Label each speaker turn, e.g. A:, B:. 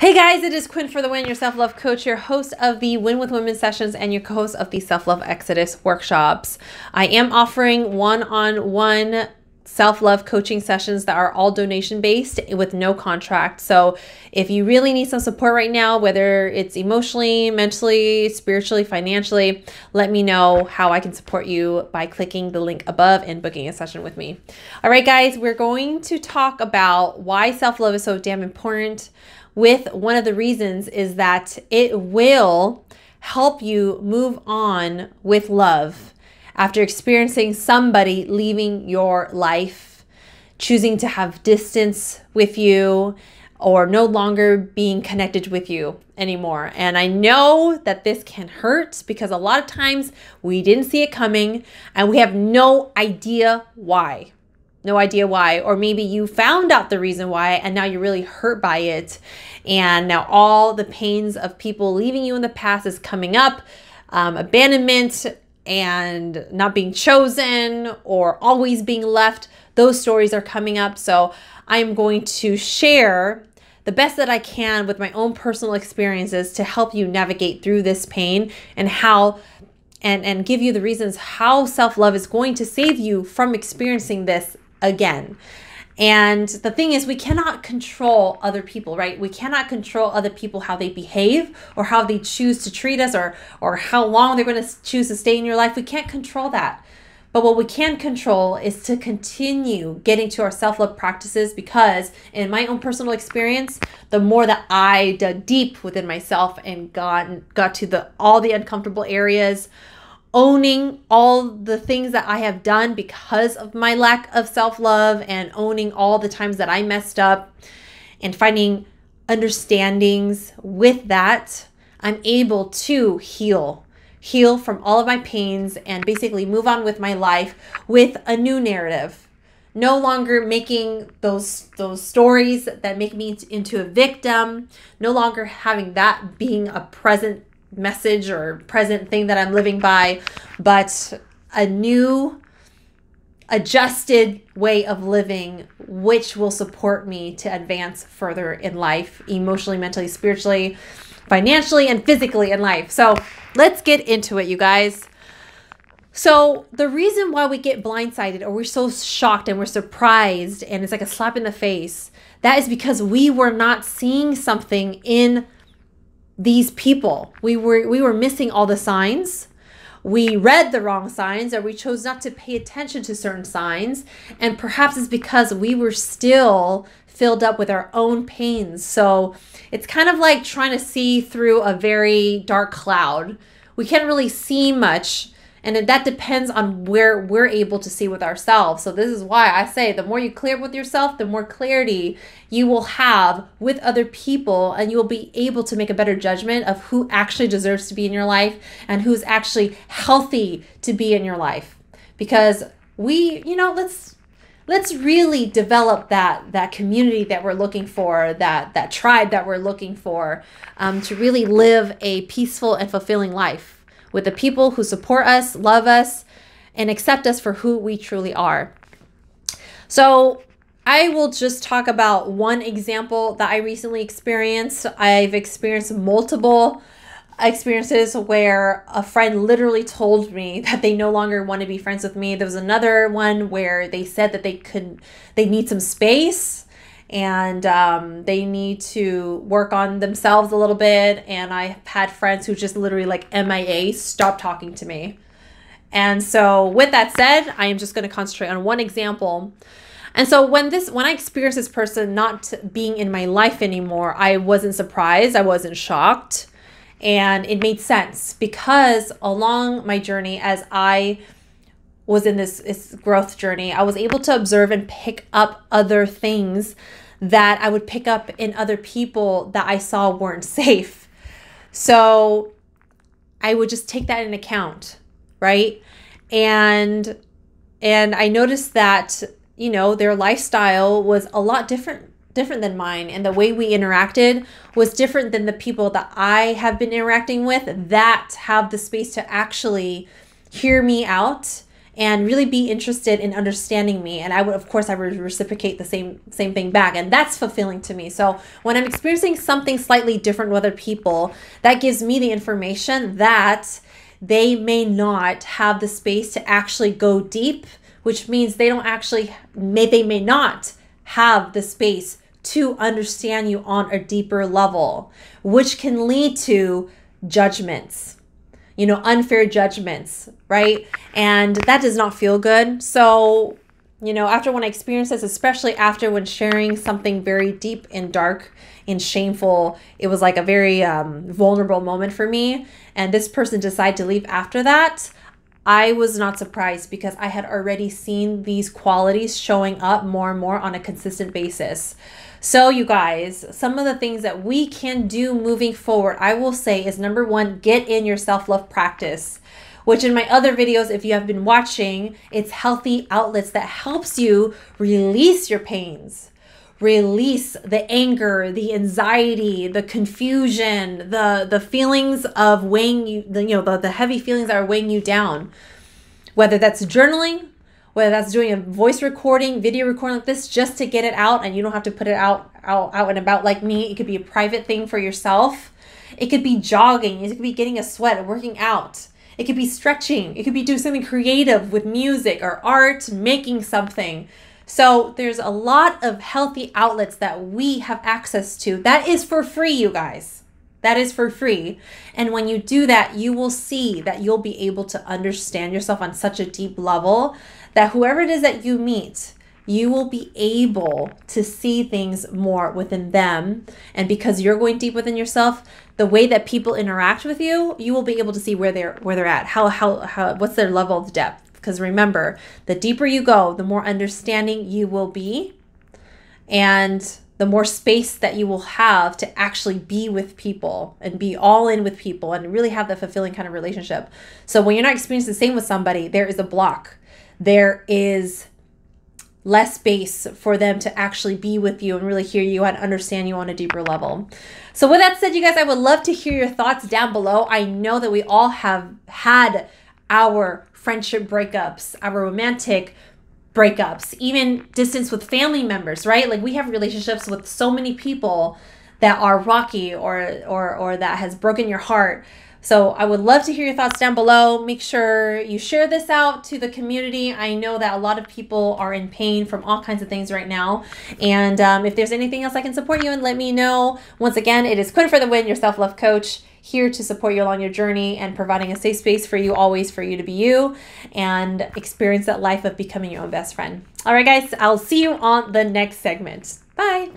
A: Hey guys, it is Quinn for the Win, your self love coach, your host of the Win with Women sessions, and your co host of the Self Love Exodus workshops. I am offering one on one self love coaching sessions that are all donation based with no contract. So, if you really need some support right now, whether it's emotionally, mentally, spiritually, financially, let me know how I can support you by clicking the link above and booking a session with me. All right, guys, we're going to talk about why self love is so damn important. With one of the reasons is that it will help you move on with love after experiencing somebody leaving your life, choosing to have distance with you, or no longer being connected with you anymore. And I know that this can hurt because a lot of times we didn't see it coming and we have no idea why. No idea why. Or maybe you found out the reason why and now you're really hurt by it. And now all the pains of people leaving you in the past is coming up. Um, abandonment, and not being chosen or always being left. Those stories are coming up. So I'm going to share the best that I can with my own personal experiences to help you navigate through this pain and how and and give you the reasons how self-love is going to save you from experiencing this again. And the thing is, we cannot control other people, right? We cannot control other people how they behave or how they choose to treat us or, or how long they're going to choose to stay in your life. We can't control that. But what we can control is to continue getting to our self love practices because, in my own personal experience, the more that I dug deep within myself and got, got to the all the uncomfortable areas, owning all the things that I have done because of my lack of self love and owning all the times that I messed up and finding understandings with that, I'm able to heal, heal from all of my pains and basically move on with my life with a new narrative. No longer making those those stories that make me into a victim, no longer having that being a present message or present thing that I'm living by, but a new adjusted way of living which will support me to advance further in life emotionally, mentally, spiritually, financially and physically in life. So, let's get into it you guys. So, the reason why we get blindsided or we're so shocked and we're surprised and it's like a slap in the face, that is because we were not seeing something in these people. We were we were missing all the signs. We read the wrong signs or we chose not to pay attention to certain signs, and perhaps it's because we were still filled up with our own pains. So, it's kind of like trying to see through a very dark cloud. We can't really see much and that depends on where we're able to see with ourselves. So this is why I say the more you clear with yourself, the more clarity you will have with other people and you will be able to make a better judgment of who actually deserves to be in your life and who's actually healthy to be in your life. Because we, you know, let's let's really develop that that community that we're looking for that that tribe that we're looking for um, to really live a peaceful and fulfilling life with the people who support us, love us, and accept us for who we truly are. So, I will just talk about one example that I recently experienced. I've experienced multiple experiences where a friend literally told me that they no longer want to be friends with me. There was another one where they said that they could they need some space and um, they need to work on themselves a little bit. And I've had friends who just literally like MIA, stop talking to me. And so, with that said, I am just going to concentrate on one example. And so when this when I experienced this person not being in my life anymore, I wasn't surprised, I wasn't shocked, and it made sense because along my journey as I was in this, this growth journey, I was able to observe and pick up other things that I would pick up in other people that I saw weren't safe. So I would just take that in account, right? And and I noticed that, you know, their lifestyle was a lot different different than mine and the way we interacted was different than the people that I have been interacting with that have the space to actually hear me out and really be interested in understanding me and i would of course i would reciprocate the same same thing back and that's fulfilling to me so when i'm experiencing something slightly different with other people that gives me the information that they may not have the space to actually go deep which means they don't actually may they may not have the space to understand you on a deeper level which can lead to judgments you know, unfair judgments, right? And that does not feel good. So, you know, after when I experienced this, especially after when sharing something very deep and dark and shameful, it was like a very um, vulnerable moment for me. And this person decided to leave after that. I was not surprised because I had already seen these qualities showing up more and more on a consistent basis. So, you guys, some of the things that we can do moving forward, I will say, is number one, get in your self love practice which in my other videos if you have been watching it's healthy outlets that helps you release your pains release the anger the anxiety the confusion the the feelings of weighing you the, you know the, the heavy feelings that are weighing you down whether that's journaling whether that's doing a voice recording, video recording like this, just to get it out and you don't have to put it out out, out and about like me. It could be a private thing for yourself. It could be jogging. It could be getting a sweat, working out. It could be stretching. It could be doing something creative with music or art, making something. So there's a lot of healthy outlets that we have access to. That is for free, you guys. That is for free. And when you do that, you will see that you'll be able to understand yourself on such a deep level that whoever it is that you meet, you will be able to see things more within them. And because you're going deep within yourself, the way that people interact with you, you will be able to see where they're where they're at, how how how what's their level of depth. Because remember, the deeper you go, the more understanding you will be, and the more space that you will have to actually be with people and be all in with people and really have that fulfilling kind of relationship. So when you're not experiencing the same with somebody, there is a block there is less space for them to actually be with you and really hear you and understand you on a deeper level. So with that said, you guys, I would love to hear your thoughts down below. I know that we all have had our friendship breakups, our romantic breakups, even distance with family members, right? Like we have relationships with so many people that are rocky or or or that has broken your heart so I would love to hear your thoughts down below. Make sure you share this out to the community. I know that a lot of people are in pain from all kinds of things right now. And um, if there's anything else I can support you and let me know. Once again, it is Quinn for the Win, your self love coach, here to support you along your journey and providing a safe space for you always for you to be you and experience that life of becoming your own best friend. All right, guys, I'll see you on the next segment. Bye.